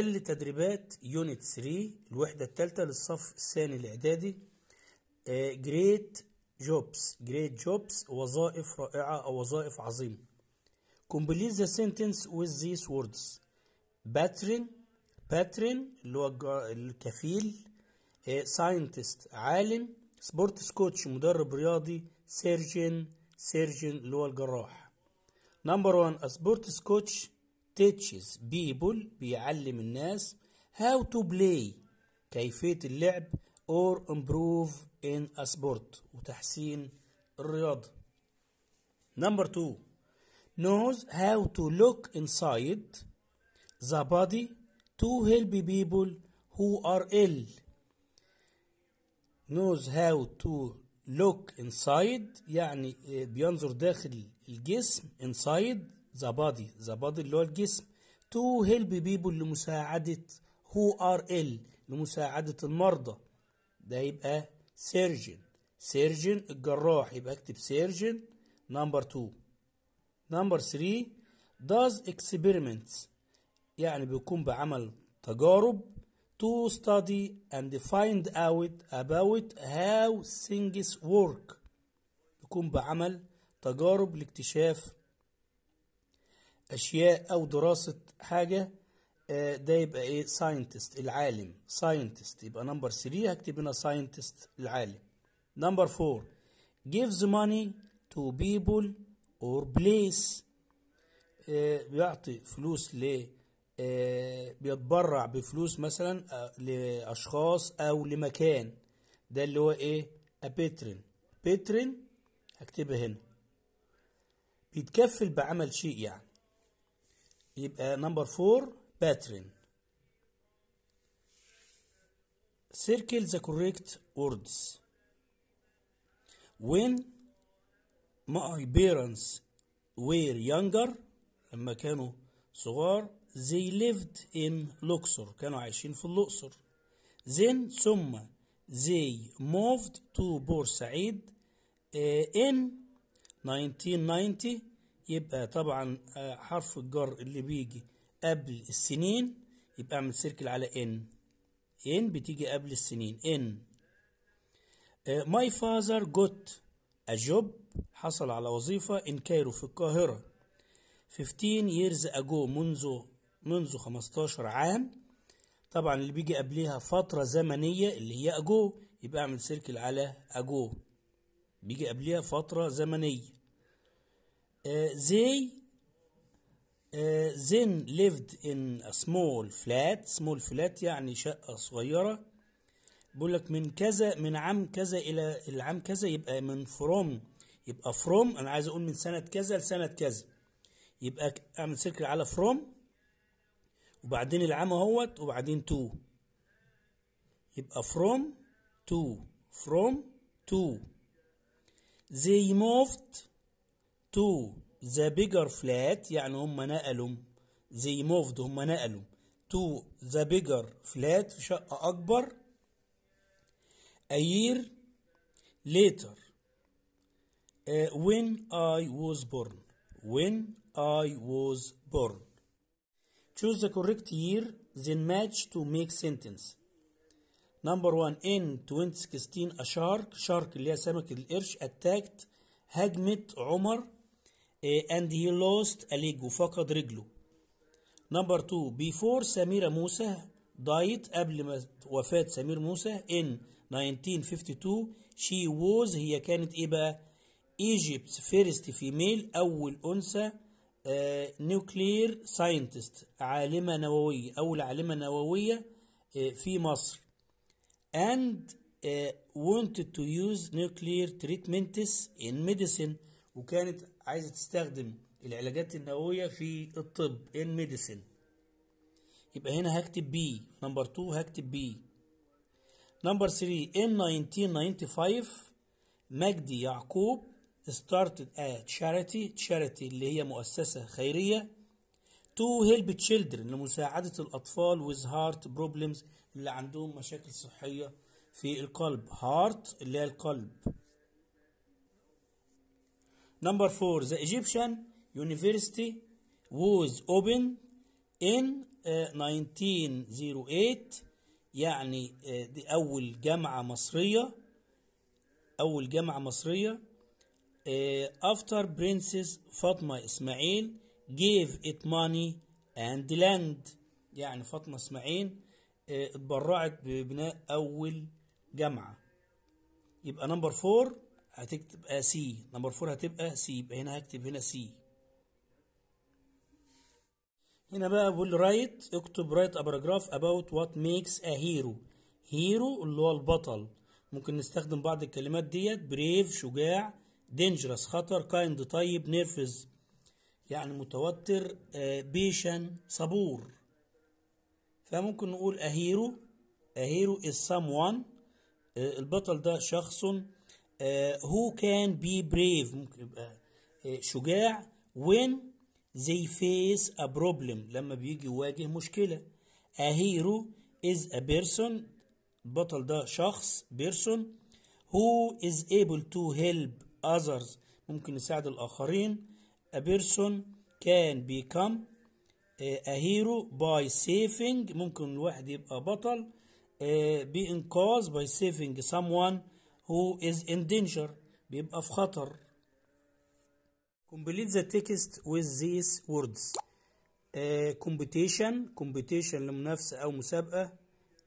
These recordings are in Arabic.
حل تدريبات يونت 3 الوحدة الثالثة للصف الثاني الإعدادي جريت جوبس جريت جوبس وظائف رائعة أو وظائف عظيمة كومبليت ذا سنتنس with these words باترن باترن اللي هو الكفيل ساينتست آه، عالم سبورت سكوتش مدرب رياضي سيرجن سيرجن اللي هو الجراح نمبر 1 سبورت سكوتش teaches people بيعلم الناس how to play كيفية اللعب or improve in a sport وتحسين الرياضة number two knows how to look inside the body to help people who are ill knows how to look inside يعني بينظر داخل الجسم inside ذا بادي ذا بادي اللي هو الجسم تو هيلب بيبول لمساعده هو ار ال لمساعده المرضى ده يبقى سيرجن سيرجن الجراح يبقى اكتب سيرجن نمبر تو نمبر ثري داز اكسبيرمنتس يعني بيكون بعمل تجارب To study and find out about how things work. بيكون بعمل تجارب لاكتشاف أشياء أو دراسة حاجة آه، ده يبقى إيه ساينتست العالم ساينتست يبقى نمبر 3 هكتب هنا ساينتست العالم نمبر 4 gives money to people or place آه، بيعطي فلوس ل آه، بيتبرع بفلوس مثلا لأشخاص أو لمكان ده اللي هو إيه ابيترن بيترن هكتبها هنا بيتكفل بعمل شيء يعني Uh, number four, فور circle the correct words when my parents were younger لما كانوا صغار they lived in Luxor كانوا عايشين في الأقصر then ثم they moved to Bur Sa'id uh, in 1990 يبقى طبعا آه، حرف الجر اللي بيجي قبل السنين يبقى اعمل سيركل على ان ان بتيجي قبل السنين ان ماي فازر جوت اجوب حصل على وظيفة ان كايرو في القاهرة 15 years ago منذ منذ 15 عام طبعا اللي بيجي قبلها فترة زمنية اللي هي أجو يبقى أعمل سيركل على أجو بيجي قبلها فترة زمنية Uh, they uh, then lived in a small flat small flat يعني شقة صغيرة بقول لك من كذا من عام كذا إلى العام كذا يبقى من from يبقى from أنا عايز أقول من سنة كذا لسنة كذا يبقى أعمل سيركل على from وبعدين العام اهوت وبعدين تو يبقى from تو from تو they moved to the bigger flat يعني هم نقلوا زي moved هم نقلوا to the bigger flat في شقة أكبر a year later uh, when I was born when I was born choose the correct year then match to make sentence number 1 in 2016 a shark shark اللي هي سمك القرش attacked هجمت عمر and he lost a leg وفقد رجله number two before سميرة موسى died قبل ما وفاة سمير موسى in 1952 she was هي كانت ايه بقى Egypt's first female أول أنثى نيوكلير uh, ساينتست عالمة نووية أول عالمة نووية uh, في مصر and uh, wanted to use nuclear treatments in medicine وكانت عايزه تستخدم العلاجات النوويه في الطب ان ميديسن يبقى هنا هكتب بي نمبر 2 هكتب بي نمبر 3 ان 1995 مجدي يعقوب started a charity charity اللي هي مؤسسة خيرية to help children لمساعدة الأطفال with heart problems اللي عندهم مشاكل صحية في القلب heart اللي هي القلب Number four, the Egyptian university was opened in uh, 1908 يعني uh, دي أول جامعة مصرية أول جامعة مصرية uh, after Princess فاطمة إسماعيل gave it money and land يعني فاطمة إسماعيل uh, اتبرعت ببناء أول جامعة يبقى نمبر فور هتكتب آه، هتبقى سي نمبر فور هتبقى سي يبقى هنا هكتب هنا سي هنا بقى بقول رايت اكتب رايت ابراجراف اباوت وات ميكس ا هيرو هيرو اللي هو البطل ممكن نستخدم بعض الكلمات ديت بريف شجاع دينجرس خطر كايند طيب نرفز يعني متوتر بيشن آه، صبور فممكن نقول اهيرو اهيرو از سام وان البطل ده شخص هو كان بي بريف ممكن يبقى شجاع when they face a problem لما بيجي يواجه مشكلة a hero is a person البطل ده شخص person who is able to help others ممكن يساعد الآخرين a person can become a hero by saving ممكن الواحد يبقى بطل بإنقاذ by saving someone who is in danger بيبقى في خطر complete the text with these words uh, competition competition لمنافسة أو مسابقة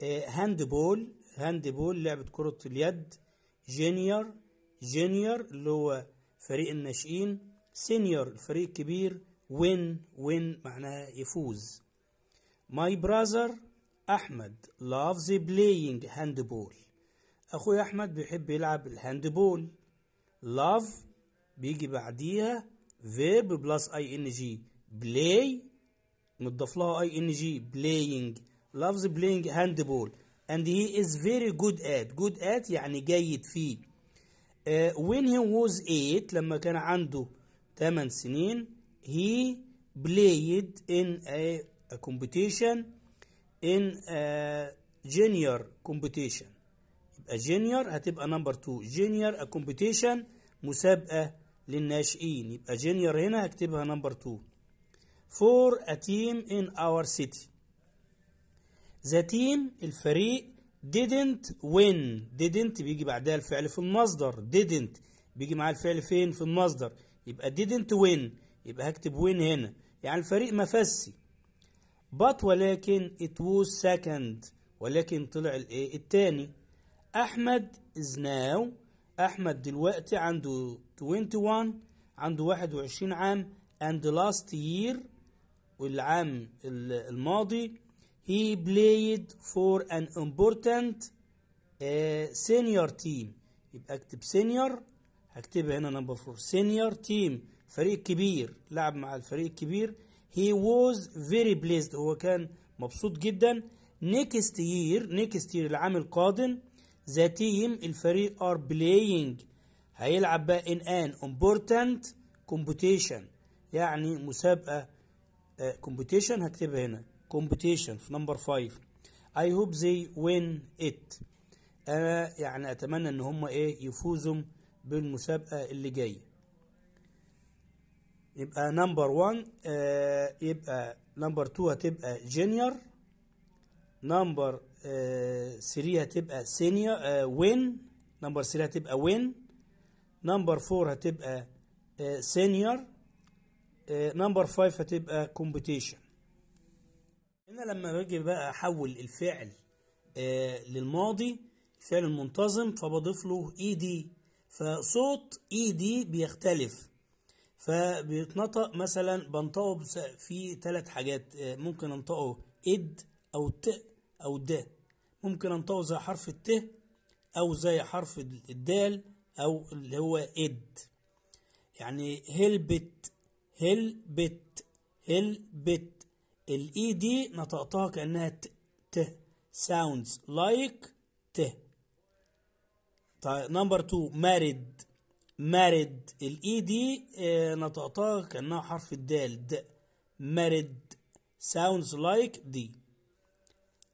uh, handball handball لعبة كرة اليد junior junior اللي هو فريق الناشئين senior الفريق الكبير win win معناها يفوز my brother أحمد loves playing handball اخوي احمد بيحب يلعب الهاندبول لاف بيجي بعديها فيرب بلس اي ان جي بلاي مضاف لها اي ان جي بلاينج لافز بلاينج هاندبول اند هي از فيري جود ات جود ات يعني جيد فيه وين هي ووز 8 لما كان عنده 8 سنين هي بلايد ان a competition in a junior competition يبقى جينير هتبقى نمبر 2 جينير اكومبيتيشن مسابقه للناشئين يبقى جينير هنا هكتبها نمبر 2 فور ا تيم ان اور سيتي ذا تيم الفريق didn't win didn't بيجي بعدها الفعل في المصدر didn't بيجي معاه الفعل فين في المصدر يبقى didn't win يبقى هكتب win هنا يعني الفريق ما فازش but ولكن it was second ولكن طلع الايه الثاني احمد از ناو احمد دلوقتي عنده 21 عنده 21 عام and last year والعام الماضي he played for an important uh, senior team يبقى اكتب senior هكتبها هنا نمبر 4 senior team فريق كبير لعب مع الفريق الكبير he was very pleased هو كان مبسوط جدا next year next year العام القادم ذا تيم الفريق ار بلاينج هيلعب بقى ان ان امبورتنت competition يعني مسابقة آه، competition هكتبها هنا competition في نمبر 5 اي هوب زي وين ات أنا يعني أتمنى إن هم إيه يفوزوا بالمسابقة اللي جاية يبقى نمبر 1 آه يبقى نمبر 2 هتبقى جونيور نمبر 3 آه، هتبقى سينيور وين نمبر 3 هتبقى وين نمبر 4 هتبقى سينيور نمبر 5 هتبقى كومبيتيشن هنا لما باجي بقى احول الفعل آه، للماضي الفعل المنتظم فبضيف له اي e دي فصوت اي e دي بيختلف فبيتنطق مثلا بنطقه في ثلاث حاجات آه، ممكن انطقه اد او ت أو الدال ممكن أنطقه زي حرف الت أو زي حرف الدال أو اللي هو إد يعني هلبت هلبت هلبت الإي دي e نطقتها كأنها ت ت sounds like ت طيب نمبر 2 مارد مارد الاي دي نطقتها كانها حرف الدال د مارد ساوندز لايك دي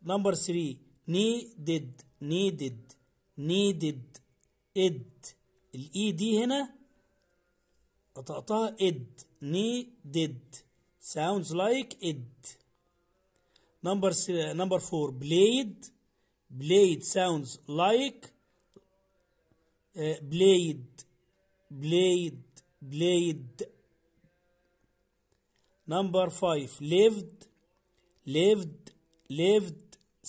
Number three, needed, did, needed, needed, id. الاي دي هنا قطعتها id, needed. Sounds like id. Number number four, blade, blade sounds like uh, blade, blade, blade. Number five, lived, lived, lived.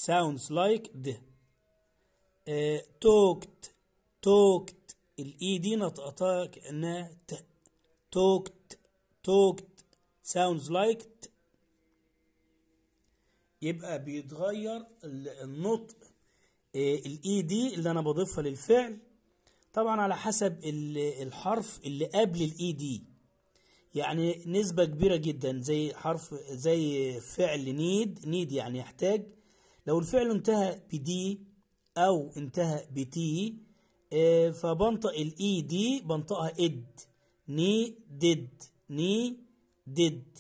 sounds like د توكت توكت الاي دي نطقتها كانها ت توكت توكت sounds like ت يبقى بيتغير النطق آه، الاي e دي اللي انا بضيفها للفعل طبعا على حسب الحرف اللي قبل الاي e دي يعني نسبة كبيرة جدا زي حرف زي فعل نيد نيد يعني يحتاج لو الفعل انتهى بدي أو انتهى بتي آه، فبنطق الإي دي e بنطقها إد ني ديد ني ديد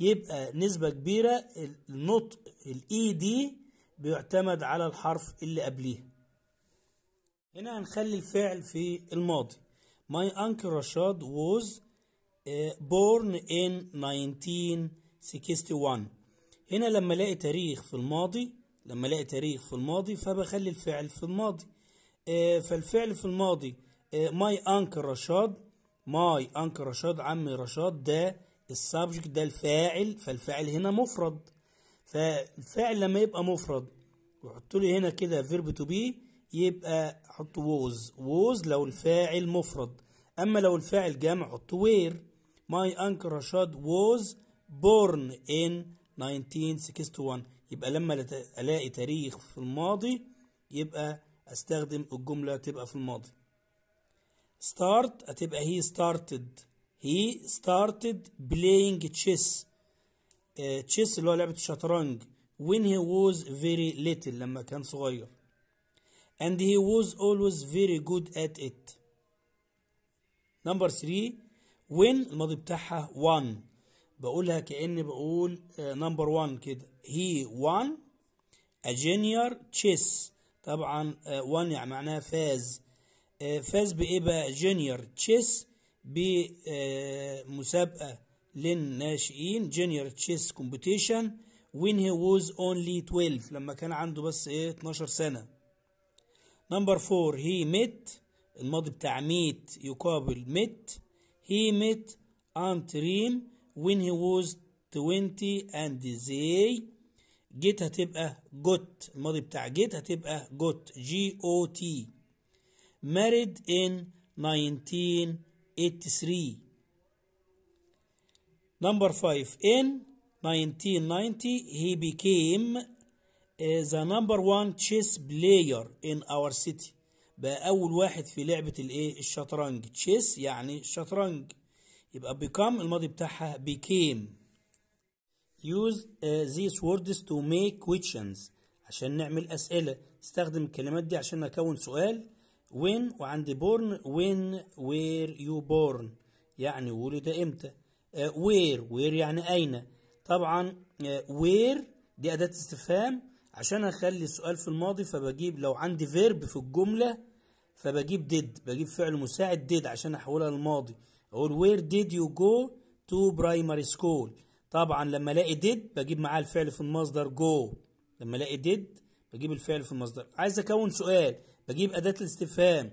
يبقى نسبة كبيرة النطق الإي دي e بيعتمد على الحرف اللي قبليه هنا هنخلي الفعل في الماضي My uncle Rashad was آه، born in 1961 هنا لما الاقي تاريخ في الماضي لما الاقي تاريخ في الماضي فبخلي الفعل في الماضي آه، فالفعل في الماضي آه، ماي انكل رشاد ماي انكل رشاد عمي رشاد ده السبجكت ده الفاعل فالفاعل هنا مفرد فالفاعل لما يبقى مفرد وحط لي هنا كده فيرب تو بي يبقى حط ووز ووز لو الفاعل مفرد اما لو الفاعل جمع حط وير ماي انكل رشاد ووز بورن ان 1961 يبقى لما الاقي تاريخ في الماضي يبقى استخدم الجملة تبقى في الماضي start هتبقى he started he started playing chess تشيس آه، chess اللي هو لعبة الشطرنج when he was very little لما كان صغير and he was always very good at it number 3 when الماضي بتاعها 1 بقولها كأني بقول نمبر آه, 1 كده هي 1 ا جونيور تشيس طبعا 1 آه, يعني معناها فاز آه, فاز بايه بقى جونيور تشيس بمسابقه للناشئين جونيور تشيس كومبيتيشن وين هي ووز اونلي 12 لما كان عنده بس ايه 12 سنه نمبر 4 هي ميت الماضي بتاع ميت يقابل ميت هي ميت انتريم when he was twenty and they جيت هتبقى got الماضي بتاع جيت هتبقى got g o t married in 1983 number 5 in 1990 he became the number one chess player in our city بقى اول واحد في لعبة الايه الشطرنج chess يعني شطرنج يبقى become الماضي بتاعها became use uh, these words to make questions عشان نعمل أسئلة استخدم الكلمات دي عشان أكون سؤال when وعندي born when where you born يعني ولد إمتى uh, where where يعني أين طبعا uh, where دي أداة استفهام عشان أخلي السؤال في الماضي فبجيب لو عندي verb في الجملة فبجيب did بجيب فعل مساعد did عشان أحولها للماضي أقول where did you go to primary school طبعا لما الاقي did بجيب معاه الفعل في المصدر go لما الاقي did بجيب الفعل في المصدر عايز اكون سؤال بجيب أداة الاستفهام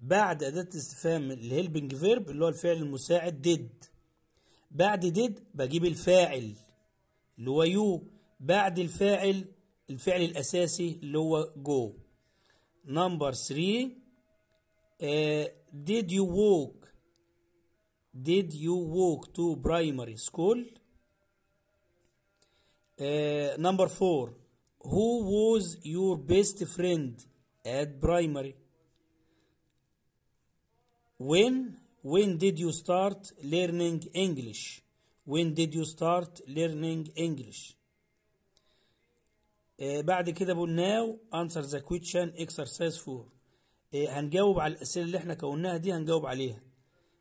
بعد أداة الاستفهام الهيلبنج فيرب اللي هو الفعل المساعد did بعد did بجيب الفاعل اللي هو يو بعد الفاعل الفعل الأساسي اللي هو go نمبر 3 uh, did you walk Did you walk to primary school? Uh, number four. Who was your best friend at primary? When when did you start learning English? When did you start learning English? Uh, بعد كده بقول now answer the question exercise 4 uh, هنجاوب على الأسئلة اللي احنا كوناها دي هنجاوب عليها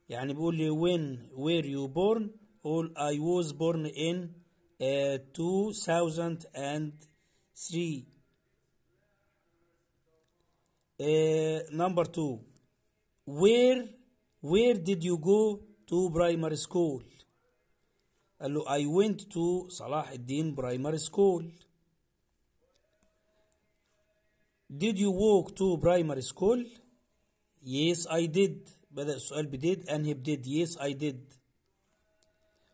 يعني بيقول لي when were you born all I was born in uh, 2003 uh, number two where where did you go to primary school قال له I went to صلاح الدين primary school did you walk to primary school yes I did بدأ السؤال بديد أنهي بديد يس أي ديد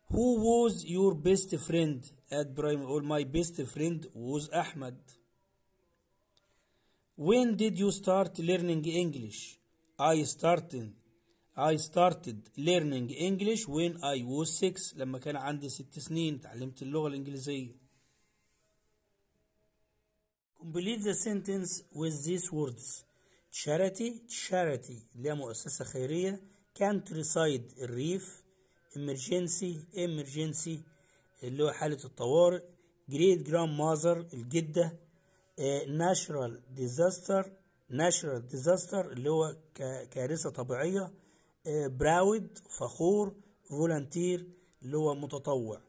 Who was your best friend at primary school? My best friend was Ahmed. When did you start learning English? I started I started learning English when I was six لما كان عندي ست سنين تعلمت اللغة الإنجليزية. Complete the sentence with these words. تشاريتي تشاريتي اللي هي مؤسسة خيرية كانتري سايد الريف امرجنسي امرجنسي اللي هو حالة الطوارئ جريد جرام مازر الجدة ناشرال ديزاستر ناشرال ديزاستر اللي هو كارثة طبيعية براود آه، فخور فولنتير اللي هو متطوع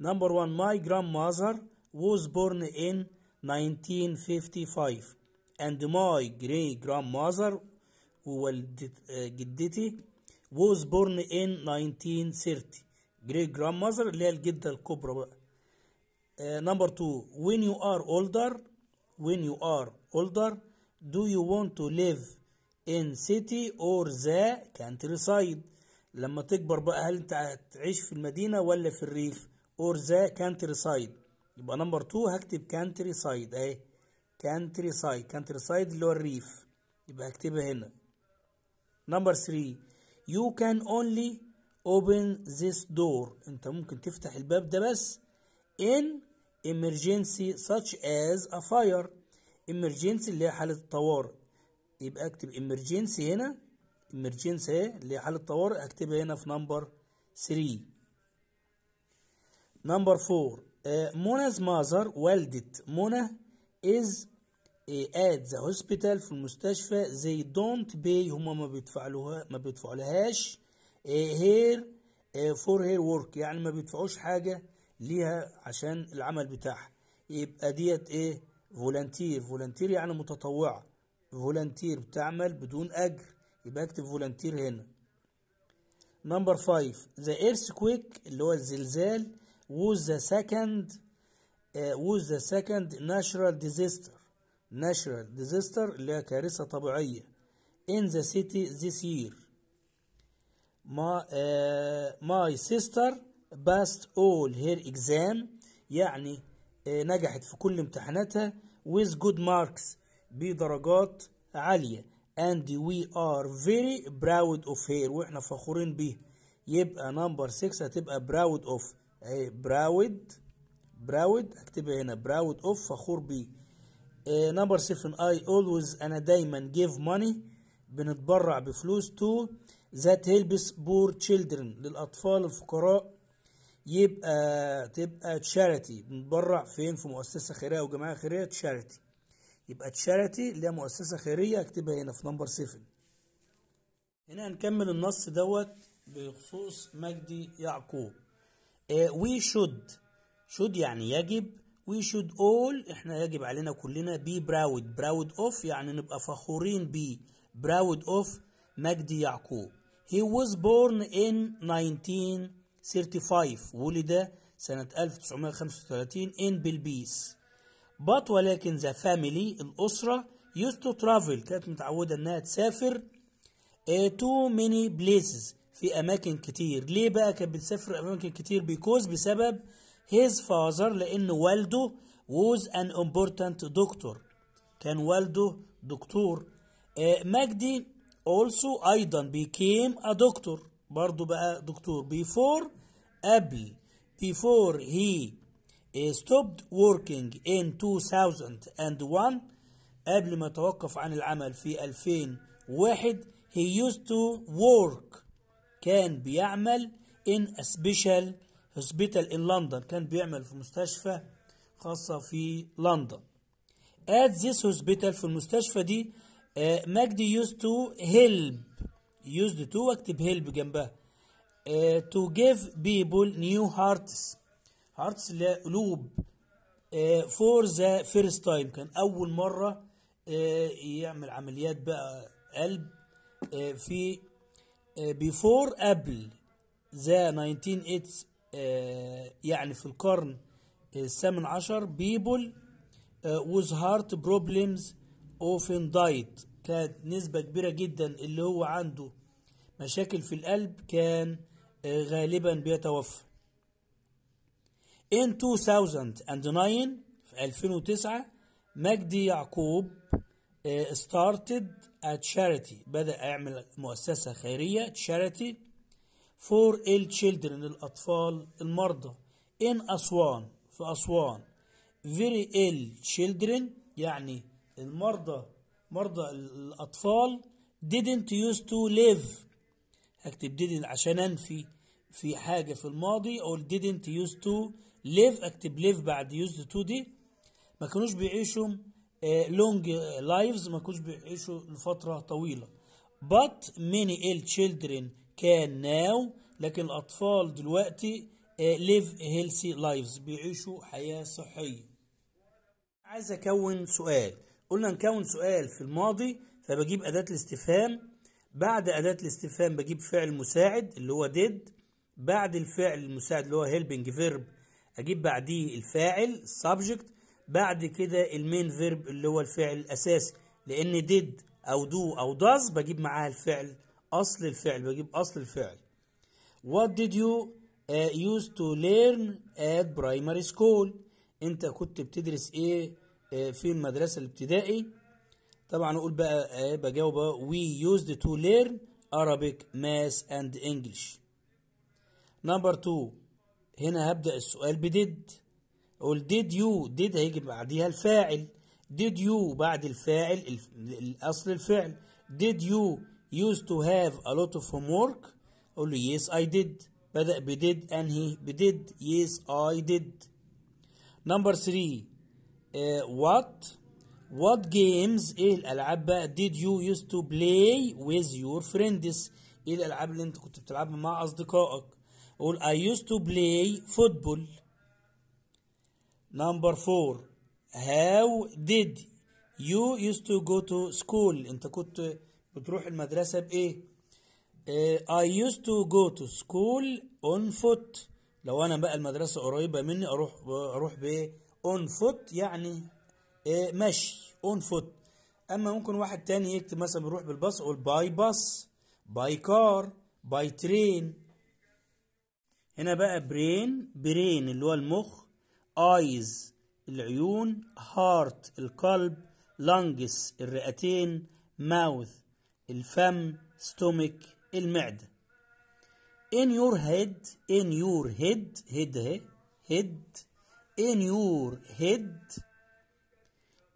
نمبر 1 ماي جرام مازر ووز بورن ان 1955 and my great grandmother جدتي was born in 1930 great grandmother اللي هي الجدة الكبرى بقى نمبر 2 when you are older when you are older do you want to live in city or the countryside لما تكبر بقى هل انت هتعيش في المدينة ولا في الريف or the countryside يبقى نمبر 2 هكتب countryside اهي كانتري سايد كانتري سايد اللي هو الريف يبقى اكتبها هنا نمبر 3 يو كان اونلي اوبن ذيس دور انت ممكن تفتح الباب ده بس ان emergency such as a fire emergency اللي هي حالة الطوارئ يبقى اكتب emergency هنا emergency اهي اللي هي حالة الطوارئ اكتبها هنا في نمبر 3 نمبر 4 منى's mother والدت منى is at the hospital في المستشفى they don't pay هما ما بيدفعلوها ما بيدفعلهاش her for her work يعني ما بيدفعوش حاجة ليها عشان العمل بتاعها يبقى ديت ايه فولنتير فولنتير يعني متطوعة فولنتير بتعمل بدون أجر يبقى اكتب فولنتير هنا نمبر 5 ذا earthquake اللي هو الزلزال was the second uh, was the second natural disaster natural disaster اللي هي كارثة طبيعية in the city this year my, uh, my sister passed all her exam يعني uh, نجحت في كل امتحاناتها with good marks بدرجات عالية and we are very proud of her واحنا فخورين بيها يبقى نمبر 6 هتبقى proud of اهي proud proud اكتبها هنا proud of فخور بيه نمبر 7 اي اولويز أنا دايما جيف ماني بنتبرع بفلوس تو ذات هيلبس بور تشيلدرن للأطفال الفقراء يبقى تبقى تشاريتي بنتبرع فين في مؤسسة خيرية أو جمعية خيرية تشاريتي يبقى تشاريتي اللي هي مؤسسة خيرية اكتبها هنا في نمبر 7 هنا هنكمل النص دوت بخصوص مجدي يعقوب وي شود شود يعني يجب we should all احنا يجب علينا كلنا be proud proud of يعني نبقى فخورين بي براود اوف مجدي يعقوب he was born in 1935 ولد سنة 1935 in بلبيس but ولكن ذا فاميلي الأسرة يوز تو ترافل كانت متعودة انها تسافر تو ميني بليسز في أماكن كتير ليه بقى كانت بتسافر أماكن كتير بيكوز بسبب his father لأن والده was an important doctor كان والده دكتور مجدي also أيضا became a doctor برضه بقى دكتور before قبل before he stopped working in 2001 قبل ما توقف عن العمل في 2001 he used to work كان بيعمل in a special هوسبيتال ان لندن كان بيعمل في مستشفى خاصة في لندن at this hospital في المستشفى دي آه، مجدي used to help used to واكتب help جنبها آه، to give people new hearts hearts اللي هي قلوب آه، for the first time كان أول مرة يعمل عمليات بقى قلب في before قبل the 1980 يعني في القرن آه، الثامن عشر بيبل ويز هارت بروبلمز اوفن دايت كانت نسبة كبيرة جدا اللي هو عنده مشاكل في القلب كان آه، غالبا بيتوفى In 2009 في 2009 مجدي يعقوب آه، started a charity بدأ يعمل مؤسسة خيرية charity فور ال children الاطفال المرضى in أسوان في أسوان very ill children يعني المرضى مرضى الأطفال didn't used to live هكتب didn't عشان أنفي في حاجة في الماضي أقول didn't used to live أكتب live بعد used to دي ما كانوش بيعيشوا آه، long lives ما كانوش بيعيشوا لفترة طويلة but many ill children كان ناو لكن الأطفال دلوقتي ليف هيلثي لايفز بيعيشوا حياة صحية عايز أكون سؤال قلنا نكون سؤال في الماضي فبجيب أداة الاستفهام بعد أداة الاستفهام بجيب فعل مساعد اللي هو ديد بعد الفعل المساعد اللي هو هيلبنج فيرب أجيب بعديه الفاعل subject بعد كده المين فيرب اللي هو الفعل الأساسي لأن ديد أو دو أو داز بجيب معاها الفعل اصل الفعل بجيب اصل الفعل what did you uh, used to learn at primary school انت كنت بتدرس ايه uh, في المدرسه الابتدائي طبعا اقول بقى uh, بجاوب we used to learn Arabic math and English number two هنا هبدا السؤال بديد اقول did you did هيجي بعديها الفاعل did you بعد الفاعل الاصل الفعل did you used to have a lot of homework Oh yes I did بدأ he we did. yes I did number three uh, what what games ايه الالعاب did you used to play with your friends ايه الالعاب اللي انت كنت بتلعبها مع اصدقائك قول I used to play football number four how did you used to go to school انت كنت بتروح المدرسة بإيه؟ آه، I used to go to school on foot لو أنا بقى المدرسة قريبة مني أروح أروح بإيه؟ on foot يعني إيه مشي on foot أما ممكن واحد تاني يكتب مثلا بيروح بالباص أقول باي باص باي كار باي ترين هنا بقى برين برين اللي هو المخ ايز العيون هارت القلب لانجس الرئتين ماوث الفم ستومك المعدة in your head in your head head head in your head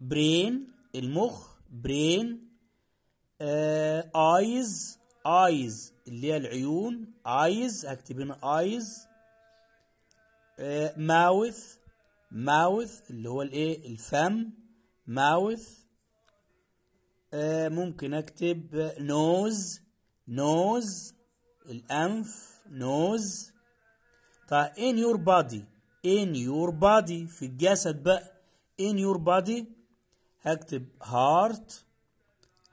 brain المخ brain uh, eyes eyes اللي هي العيون eyes هكتب هنا eyes uh, mouth mouth اللي هو الايه الفم mouth آه، ممكن اكتب نوز نوز الانف نوز طيب in your body in your body في الجسد بقى in your body هكتب heart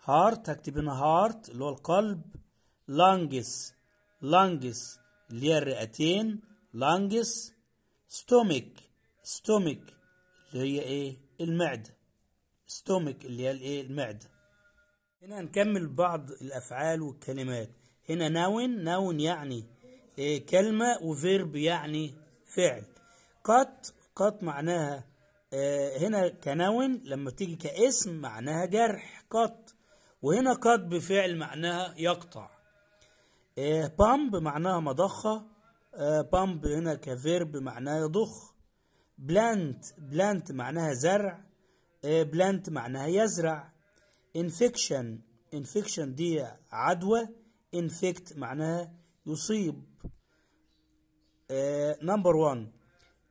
heart هكتب هنا heart اللي هو القلب لانجس لانجس اللي هي الرئتين لانجس stomach stomach اللي هي ايه المعدة stomach اللي هي الايه المعدة هنا هنكمل بعض الأفعال والكلمات هنا ناون ناون يعني إيه، كلمة وفيرب يعني فعل قط قط معناها إيه، هنا كناون لما تيجي كاسم معناها جرح قط وهنا قط بفعل معناها يقطع بامب إيه، معناها مضخة بامب هنا كفيرب معناها يضخ بلانت بلانت معناها زرع بلانت معناها يزرع infection infection دي عدوى infect معناها يصيب uh, 1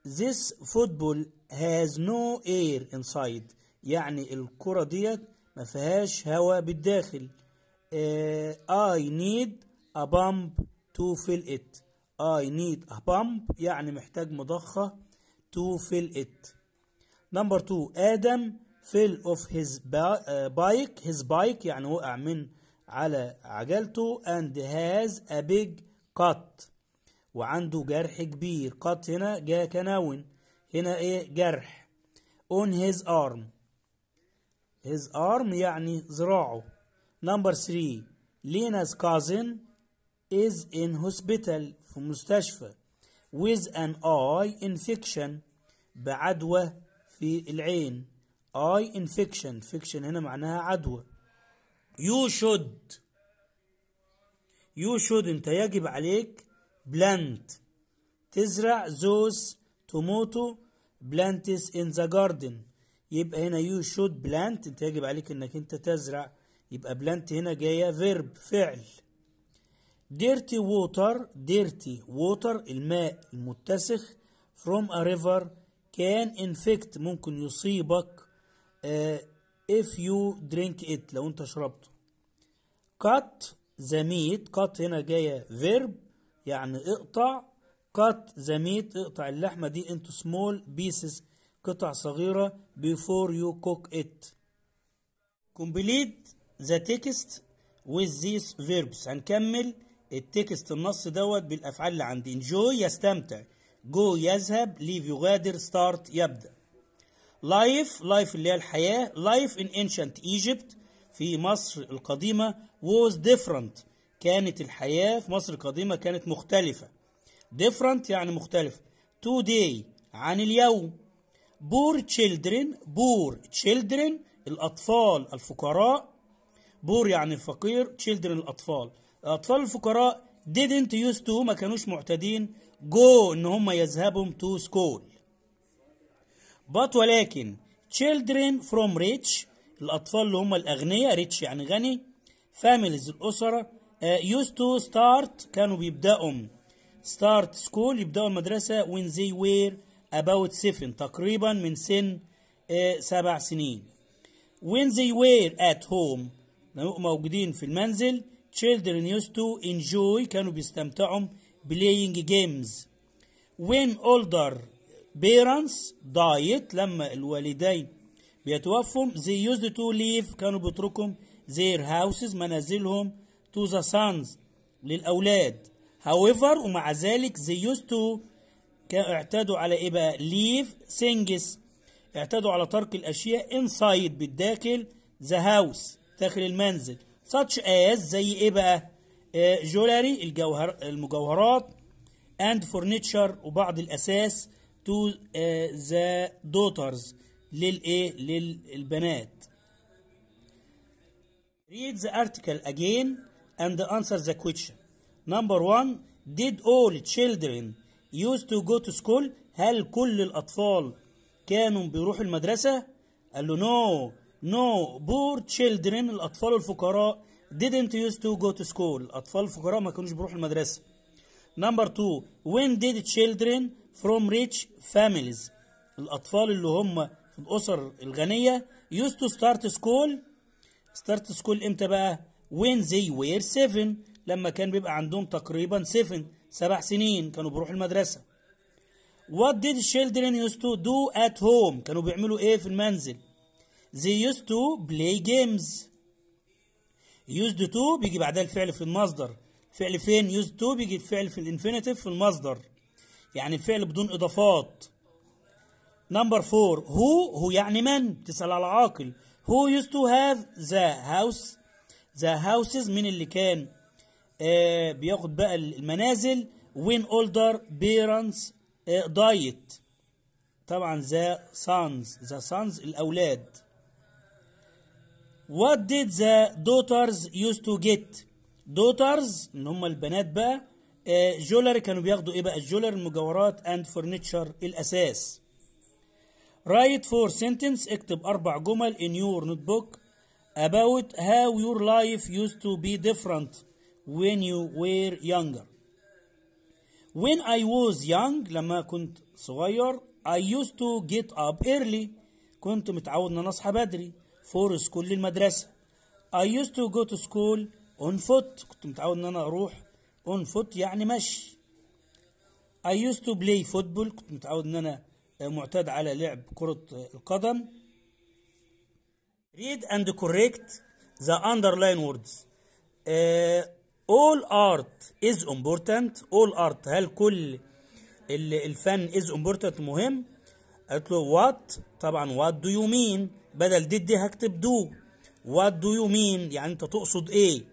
this football has no air inside يعني الكرة ديت ما فيهاش هواء بالداخل uh, I need a pump to fill it I need a pump يعني محتاج مضخة to fill it نمبر 2 آدم fell off his bike his bike يعني وقع من على عجلته and has a big cut وعنده جرح كبير cut هنا جا كناون هنا ايه جرح on his arm his arm يعني ذراعه number 3 Lena's cousin is in hospital في مستشفى with an eye infection بعدوى في العين اي انفكشن فيكشن هنا معناها عدوى يو شود يو شود انت يجب عليك بلانت تزرع زوز توموتو بلانتس ان ذا جاردن يبقى هنا يو شود بلانت انت يجب عليك انك انت تزرع يبقى بلانت هنا جايه فيرب فعل ديرتي ووتر ديرتي ووتر الماء المتسخ فروم ا ريفر كان انفكت ممكن يصيبك if you drink it لو انت شربته cut the meat cut هنا جاية verb يعني اقطع cut the meat اقطع اللحمة دي into small pieces قطع صغيرة before you cook it complete the text with these verbs هنكمل التكست النص دوت بالافعال اللي عندي enjoy يستمتع go يذهب leave يغادر start يبدأ لايف لايف اللي هي الحياة لايف ان انشنت ايجيبت في مصر القديمة was different كانت الحياة في مصر القديمة كانت مختلفة different يعني مختلفة today عن اليوم poor children poor children الأطفال الفقراء بور يعني الفقير children الأطفال الأطفال الفقراء didn't used to ما كانوش معتادين go إن هم يذهبوا to school but ولكن children from rich الأطفال اللي هم الأغنياء rich يعني غني families الأسرة uh, used to start كانوا بيبدأوا start school يبدأوا المدرسة when they were about seven تقريبا من سن uh, سبع سنين when they were at home موجودين في المنزل children used to enjoy كانوا بيستمتعوا playing games when older بيرنتس دايت لما الوالدين بيتوفوا زي يوزد تو ليف كانوا بيتركوا زير هاوسز منازلهم تو ذا سانز للأولاد هاويفر ومع ذلك زي يوزد تو اعتادوا على ايه بقى ليف سينجس اعتادوا على ترك الأشياء انسايد بالداخل ذا هاوس داخل المنزل ساتش از زي ايه بقى جولاري الجوهر المجوهرات اند فورنيتشر وبعض الأساس to the daughters للايه للبنات read the article again and answer the question number one did all children used to go to school هل كل الأطفال كانوا بيروحوا المدرسة قال له نو نو poor children الأطفال الفقراء didn't used to go to school الأطفال الفقراء ما كانوش بيروحوا المدرسة number two when did children from rich families الأطفال اللي هم في الأسر الغنية used to start school start school إمتى بقى when they were seven لما كان بيبقى عندهم تقريبا seven سبع سنين كانوا بيروحوا المدرسة what did children used to do at home كانوا بيعملوا إيه في المنزل they used to play games used to بيجي بعدها الفعل في المصدر فعل فين used to بيجي الفعل في الانفينيتيف في المصدر يعني فعل بدون إضافات نمبر فور هو هو يعني من تسأل على عاقل هو used to have the house ذا houses من اللي كان آه بياخد بقى المنازل when older parents دايت آه، طبعا the sons the sons الأولاد what did the daughters used to get daughters اللي هم البنات بقى جولر كانوا بياخدوا ايه بقى الجولر المجوهرات اند فرنتشر الاساس رايت فور سنتنس اكتب اربع جمل in your notebook about how your life used to be different when you were younger when I was young لما كنت صغير I used to get up early كنت متعود ان انا اصحى بدري for school للمدرسه I used to go to school on foot كنت متعود ان انا اروح اون فوت يعني مشي I used to play football كنت متعود ان انا معتاد على لعب كرة القدم read and correct the underline words uh, all art is important all art هل كل الفن is important مهم قالت له what طبعا what do you mean بدل did دي هكتب do what do you mean يعني انت تقصد ايه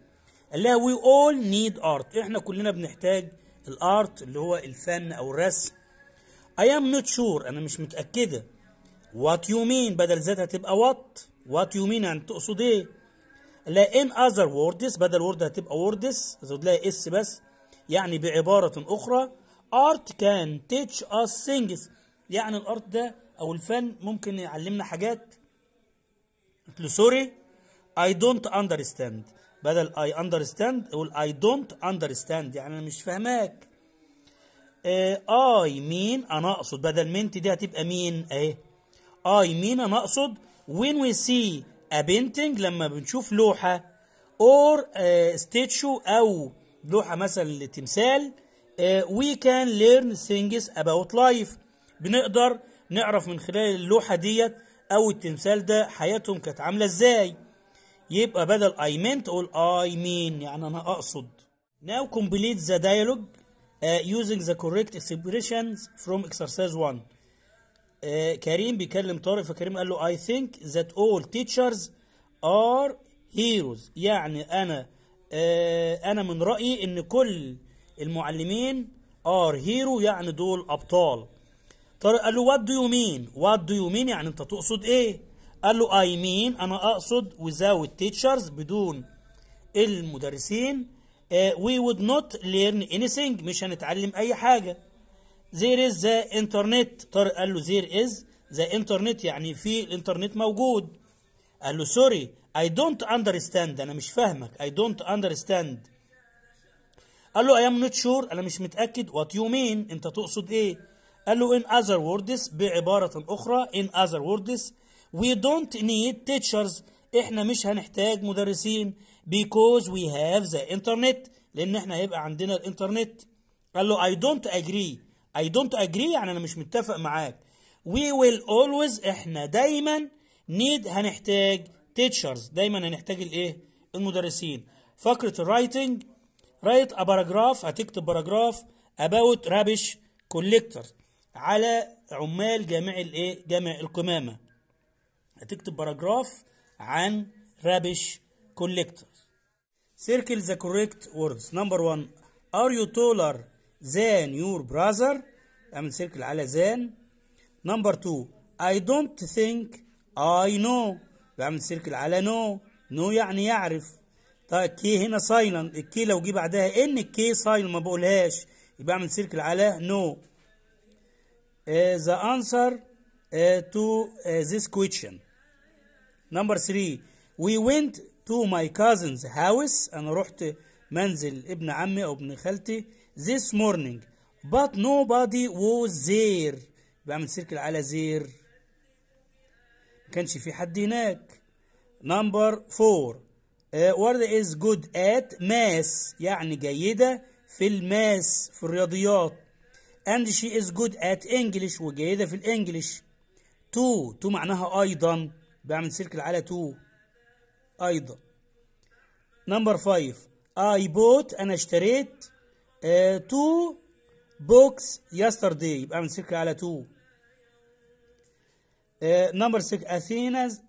قال لها وي اول نيد ارت احنا كلنا بنحتاج الارت اللي هو الفن او الرسم اي ام نوت شور انا مش متأكدة وات يو مين بدل ذاتها تبقى وات وات يو مين يعني تقصد ايه قال لها اذر ووردز بدل وورد هتبقى ووردز زود لها اس بس يعني بعبارة أخرى ارت كان تيتش اس ثينجز يعني الارت ده او الفن ممكن يعلمنا حاجات قلت له سوري اي دونت اندرستاند بدل I understand يقول I don't understand يعني أنا مش فاهماك اي مين انا اقصد بدل منت دي هتبقى مين اهي اي مين انا اقصد when we see a painting لما بنشوف لوحه or statue او لوحه مثلا لتمثال إيه، we can learn things about life بنقدر نعرف من خلال اللوحه ديت او التمثال ده حياتهم كانت عامله ازاي يبقى بدل I meant أقول I mean يعني أنا أقصد Now complete the dialogue uh, using the correct expressions from exercise 1 uh, كريم بيكلم طارق فكريم قال له I think that all teachers are heroes يعني أنا uh, أنا من رأيي إن كل المعلمين are hero يعني دول أبطال طارق قال له what do you mean what do you mean يعني أنت تقصد إيه قال له اي آه مين انا اقصد without teachers بدون المدرسين وي وود نوت ليرن anything مش هنتعلم اي حاجه زير از ذا انترنت طارق قال له زير از ذا انترنت يعني في الانترنت موجود قال له سوري اي دونت اندرستاند انا مش فاهمك اي دونت اندرستاند قال له اي ام نوت شور انا مش متاكد وات يو مين انت تقصد ايه قال له ان اذر ووردز بعباره اخرى ان اذر ووردز We don't need teachers احنا مش هنحتاج مدرسين because we have the internet لان احنا هيبقى عندنا الانترنت قال له I don't agree I don't agree يعني انا مش متفق معاك we will always احنا دايما need هنحتاج teachers دايما هنحتاج الايه المدرسين فقرة الرايتنج write a paragraph هتكتب باراجراف about rubbish collectors على عمال جامع الايه جامع القمامة هتكتب باراجراف عن رابش كوليكتورز circle the correct words number one are you taller than your brother اعمل سيركل على than number two I don't think I know بعمل سيركل على نو نو يعني يعرف طيب كي هنا سايلنت الكي لو جه بعدها ان الكي سايلنت ما بقولهاش يبقى اعمل سيركل على نو ذا انسر تو ذيس كويشن نمبر 3 وي وينت تو ماي كازنز هاوس انا رحت منزل ابن عمي او ابن خالتي this morning but nobody was there بعمل سيركل على زير ما كانش في حد هناك نمبر 4 ورد از جود ات ماس يعني جيده في الماس في الرياضيات and she is good at English وجيده في الانجليش تو تو معناها ايضا بعمل سيركل على 2 ايضا نمبر 5 اي بوت انا اشتريت 2 آه، بوكس يسترداي يبقى اعمل سيركل على 2 نمبر 6 اثينا از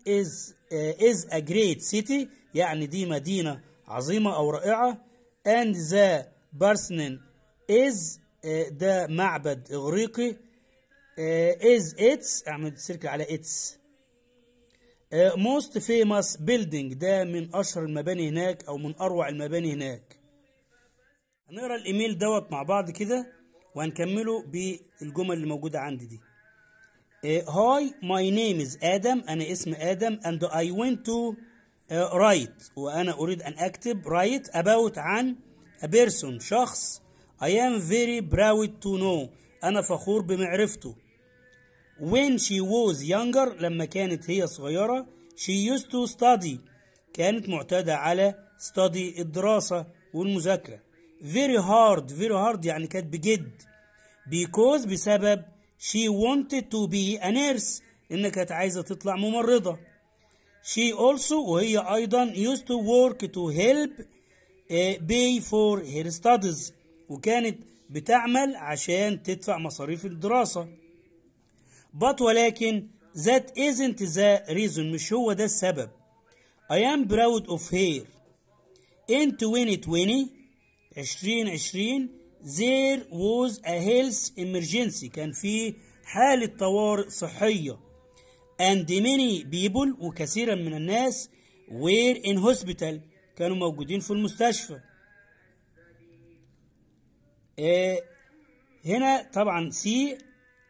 از ا جريت سيتي يعني دي مدينه عظيمه او رائعه اند ذا بارسنن از ده معبد اغريقي از آه، اتس اعمل سيركل على اتس موست فيموس بيلدينج ده من أشهر المباني هناك أو من أروع المباني هناك هنقرا الإيميل دوت مع بعض كده وهنكمله بالجمل اللي موجودة عندي دي هاي ماي نيم از ادم انا اسم ادم اند اي ونت تو رايت وانا اريد ان اكتب رايت اباوت عن ا بيرسون شخص اي ام فيري براود تو نو أنا فخور بمعرفته when she was younger لما كانت هي صغيرة she used to study كانت معتادة على study الدراسة والمذاكرة very hard very hard يعني كانت بجد because بسبب she wanted to be a nurse إنك كانت عايزة تطلع ممرضة she also وهي أيضا used to work to help pay for her studies وكانت بتعمل عشان تدفع مصاريف الدراسة But ولكن that isn't the reason مش هو ده السبب I am proud of her in 2020 2020 there was a health emergency كان في حالة طوارئ صحية and many people وكثيرا من الناس were in hospital كانوا موجودين في المستشفى هنا طبعا سي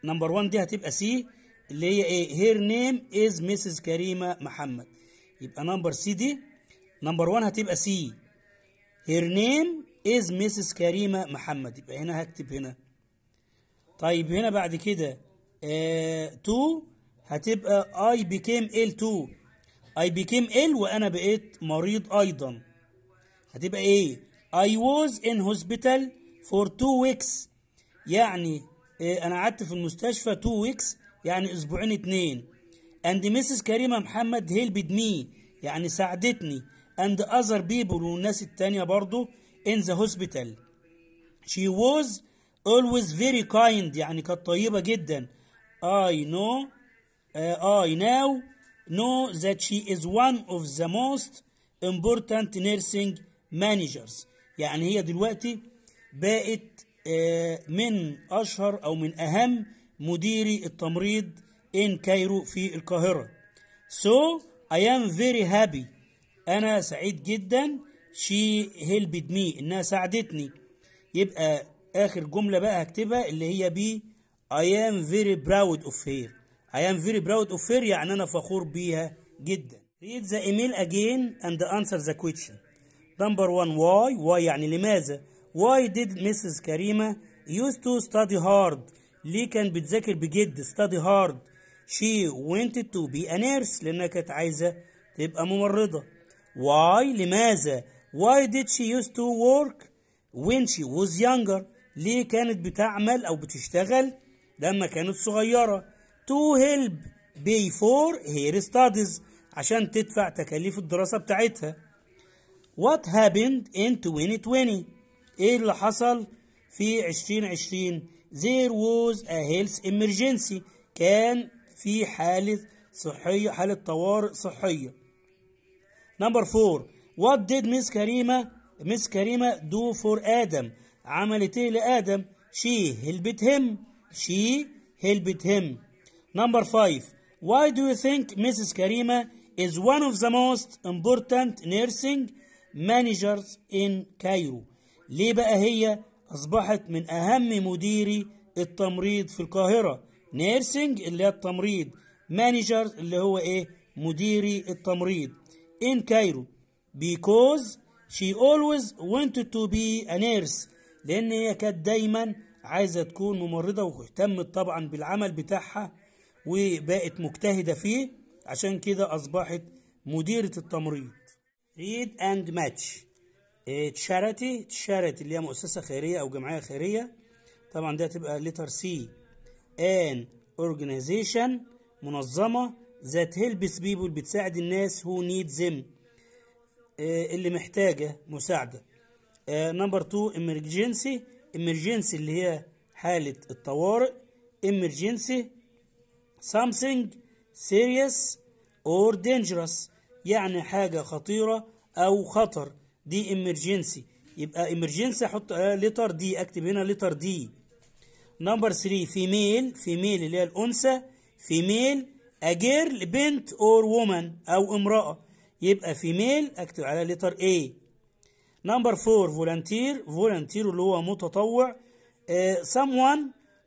نمبر 1 دي هتبقى سي اللي هي ايه هير نيم از مسز كريمه محمد يبقى نمبر سي دي نمبر 1 هتبقى سي هير نيم از مسز كريمه محمد يبقى هنا هكتب هنا طيب هنا بعد كده 2 آه هتبقى اي بيكيم ال 2 اي بيكيم ال وانا بقيت مريض ايضا هتبقى ايه اي ووز ان هوسبيتال فور 2 ويكس يعني إيه انا قعدت في المستشفى تو ويكس يعني اسبوعين اتنين اند مسز كريمه محمد هيلبد مي يعني ساعدتني اند اذر بيبل والناس التانية برضو ان ذا هوسبيتال شي ووز اولويز فيري كايند يعني كانت طيبه جدا اي نو اي ناو know that she is one of the most important nursing managers يعني هي دلوقتي بقت آه، من اشهر او من اهم مديري التمريض ان كايرو في القاهره سو اي ام فيري هابي انا سعيد جدا شي هيلبد مي انها ساعدتني يبقى اخر جمله بقى هكتبها اللي هي بي اي ام فيري براود اوف هير اي ام فيري براود اوف هير يعني انا فخور بيها جدا ريد ذا ايميل اجين اند انسر ذا كويتشن نمبر 1 واي واي يعني لماذا Why did Mrs. Karima used to study hard ليه كان بتذاكر بجد study hard she wanted to be a nurse لأنها كانت عايزة تبقى ممرضة why لماذا why did she used to work when she was younger ليه كانت بتعمل أو بتشتغل لما كانت صغيرة to help pay for her studies عشان تدفع تكاليف الدراسة بتاعتها What happened in 2020 ايه اللي حصل في 2020 there was a health emergency كان في حالة صحية حالة طوارئ صحية number 4 what did miss كريمة miss كريمة do for Adam عملت ايه لآدم she helped him she helped him number 5 why do you think Mrs. Karima is one of the most important nursing managers in Cairo ليه بقى هي أصبحت من أهم مديري التمريض في القاهرة نيرسينج اللي هي التمريض مانجر اللي هو إيه مديري التمريض ان كايرو بيكوز شي اولويز wanted تو بي انيرس لأن هي كانت دايما عايزة تكون ممرضة واهتمت طبعا بالعمل بتاعها وبقت مجتهدة فيه عشان كده أصبحت مديرة التمريض ريد اند ماتش تشاريتي تشاريتي اللي هي مؤسسه خيريه او جمعيه خيريه طبعا ده هتبقى لتر سي ان اورجنايزيشن منظمه ذات هيلبس بيبول بتساعد الناس هو نيد زم اللي محتاجه مساعده نمبر 2 امرجنسي امرجنسي اللي هي حاله الطوارئ emergency something serious or dangerous يعني حاجة خطيرة أو خطر دي امرجنسي يبقى امرجنسي احط لتر آه، دي اكتب هنا لتر دي نمبر 3 فيميل فيميل اللي هي الانثى فيميل اجيرل بنت اور وومن او امراه يبقى فيميل اكتب على لتر اي نمبر 4 فولنتير فولنتير اللي هو متطوع uh, آه،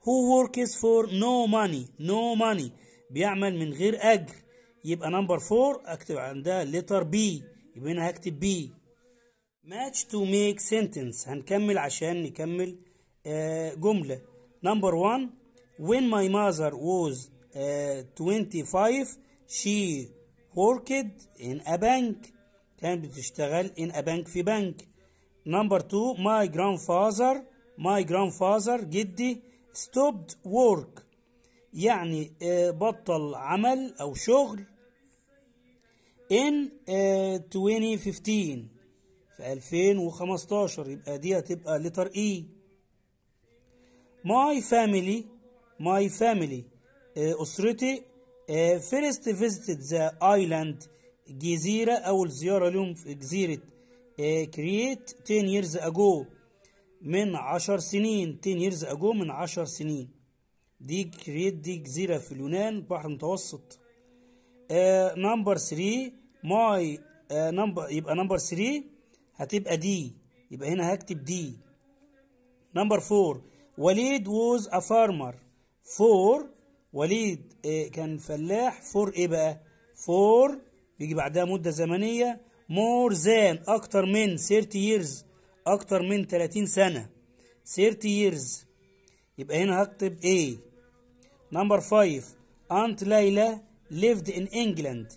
هو who فور نو ماني نو ماني بيعمل من غير اجر يبقى نمبر 4 اكتب عندها لتر بي يبقى هنا هكتب بي match to make sentence هنكمل عشان نكمل جملة number one when my mother was uh, 25 she worked in a bank كانت بتشتغل in a bank في بنك number two my grandfather my grandfather جدي stopped work يعني بطل عمل أو شغل in uh, 2015 في 2015 يبقى دي هتبقى لتر اي ماي فاميلي ماي فاميلي اسرتي فيرست فيزيتد ذا ايلاند جزيره اول زياره لهم في جزيره كرييت 10 ييرز اجو من 10 سنين 10 ييرز اجو من 10 سنين دي كرييت دي جزيره في اليونان بحر المتوسط نمبر 3 ماي نمبر يبقى نمبر 3 هتبقى دي يبقى هنا هكتب دي نمبر 4 وليد ووز ا فارمر 4 وليد آه، كان فلاح 4 ايه بقى 4 بيجي بعدها مده زمنيه مور ذان اكتر من 30 years اكتر من 30 سنه 30 years يبقى هنا هكتب ايه نمبر 5 انت ليلى lived in England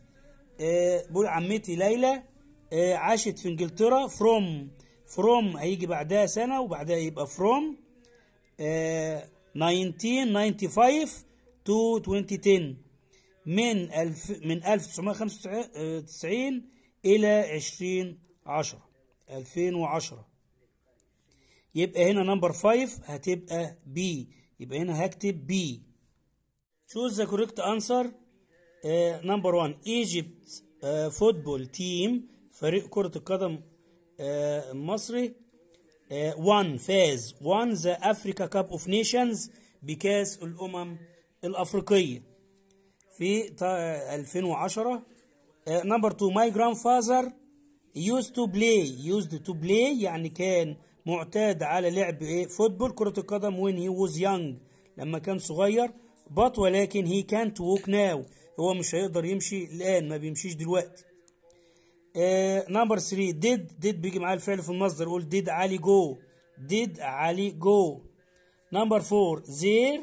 أه بقول عمتي ليلى إيه، عاشت في انجلترا فروم فروم هيجي بعدها سنه وبعدها يبقى فروم 1995 تو 2010 من الف من 1995 الى 2010 2010 يبقى هنا نمبر 5 هتبقى بي يبقى هنا هكتب بي choose the correct answer نمبر إيه، number 1 Egypt فوتبول إيه، football team فريق كرة القدم المصري آه، آه، وان فاز وان ذا افريكا كاب اوف نيشنز بكاس الامم الافريقيه في 2010 آه، نمبر 2 ماي جراند فازر يوز تو بلاي يوزد تو بلاي يعني كان معتاد على لعب ايه فوتبول كرة القدم وين هي ووز يانج لما كان صغير بط ولكن هي كانت ووك ناو هو مش هيقدر يمشي الان ما بيمشيش دلوقتي آه، نمبر 3 ديد ديد بيجي معاه الفعل في المصدر قول ديد علي جو ديد علي جو نمبر 4 زير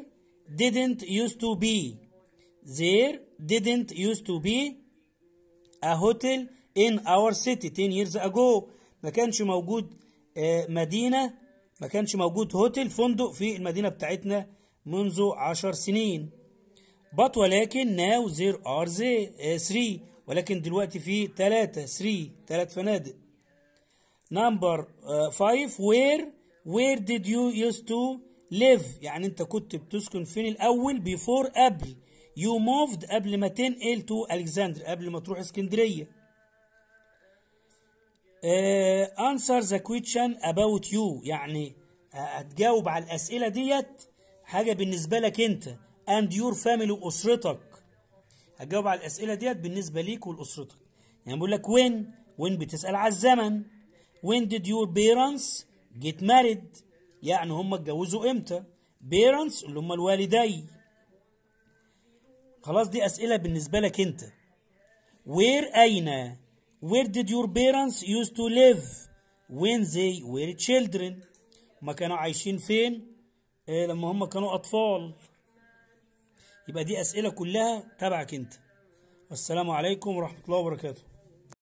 didn't used to be there didn't used to be a hotel in our city 10 years ago ما كانش موجود آه، مدينة ما كانش موجود هوتيل فندق في المدينة بتاعتنا منذ 10 سنين but ولكن now there are 3 آه، ولكن دلوقتي في ثلاثة ثري ثلاث فنادق نمبر 5 وير وير ديد يو يوز تو ليف يعني انت كنت بتسكن فين الاول بيفور قبل يو موفد قبل ما تنقل تو الكسندر قبل ما تروح اسكندريه انسر ذا كويشن اباوت يو يعني آه، هتجاوب على الاسئله ديت حاجه بالنسبه لك انت اند يور فاميلي واسرتك هتجاوب على الاسئله ديت بالنسبه ليك ولاسرتك يعني بيقول لك وين وين بتسال على الزمن وين ديد يور parents جيت ماريد يعني هم اتجوزوا امتى parents اللي هم الوالدي خلاص دي اسئله بالنسبه لك انت وير اين وير ديد يور parents يوز تو ليف وين زي وير تشيلدرن ما كانوا عايشين فين إيه لما هم كانوا اطفال يبقى دي أسئلة كلها تبعك أنت والسلام عليكم ورحمة الله وبركاته